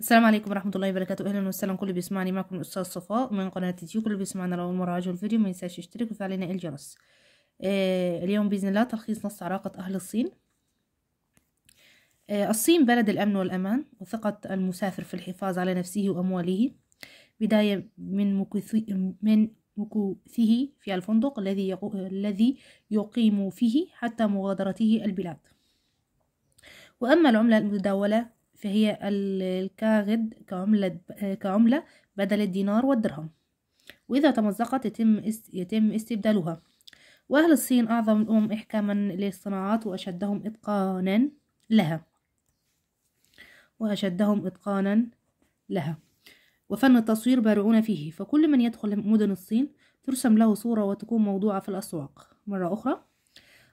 السلام عليكم ورحمه الله وبركاته اهلا وسهلا كل بيسمعني معكم الاستاذ صفاء من قناه يوتيوب كل بيسمعنا لو اول مره الفيديو ما ينساش يشترك ويفعل لنا الجرس آه اليوم باذن الله تلخيص نص علاقه اهل الصين آه الصين بلد الامن والامان وثقه المسافر في الحفاظ على نفسه وامواله بدايه من مكثي من مكوثه في الفندق الذي يقو... الذي يقيم فيه حتى مغادرته البلاد وأما العملة المتداولة فهي الكاغد كعملة, كعملة بدل الدينار والدرهم وإذا تمزقت يتم, يتم استبدالها وأهل الصين أعظم الأمم إحكاما للصناعات وأشدهم إتقانا لها وأشدهم إتقانا لها وفن التصوير بارعون فيه فكل من يدخل مدن الصين ترسم له صورة وتكون موضوعة في الأسواق مرة أخرى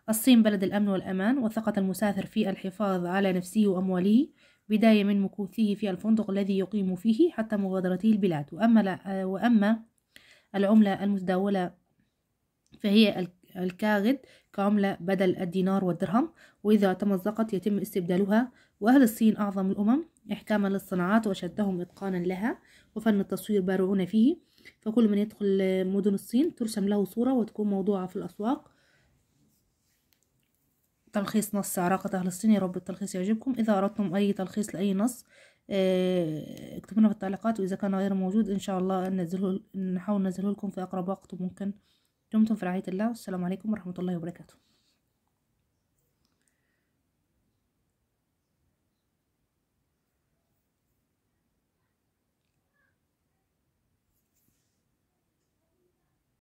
الصين بلد الأمن والأمان وثقة المسافر في الحفاظ على نفسه وأمواله بداية من مكوثه في الفندق الذي يقيم فيه حتى مغادرته البلاد وأما, وأما العملة المتداولة فهي الكاغد كعملة بدل الدينار والدرهم وإذا تمزقت يتم استبدالها وأهل الصين أعظم الأمم إحكاما للصناعات وشدهم إتقانا لها وفن التصوير بارعون فيه فكل من يدخل مدن الصين ترسم له صورة وتكون موضوعة في الأسواق تلخيص نص عراقة أهل الصين يا رب التلخيص يعجبكم إذا أردتم أي تلخيص لأي نص آه، اكتبونا في التعليقات وإذا كان غير موجود إن شاء الله ننزله نحاول ننزله لكم في أقرب وقت ممكن دمتم في رعاية الله والسلام عليكم ورحمة الله وبركاته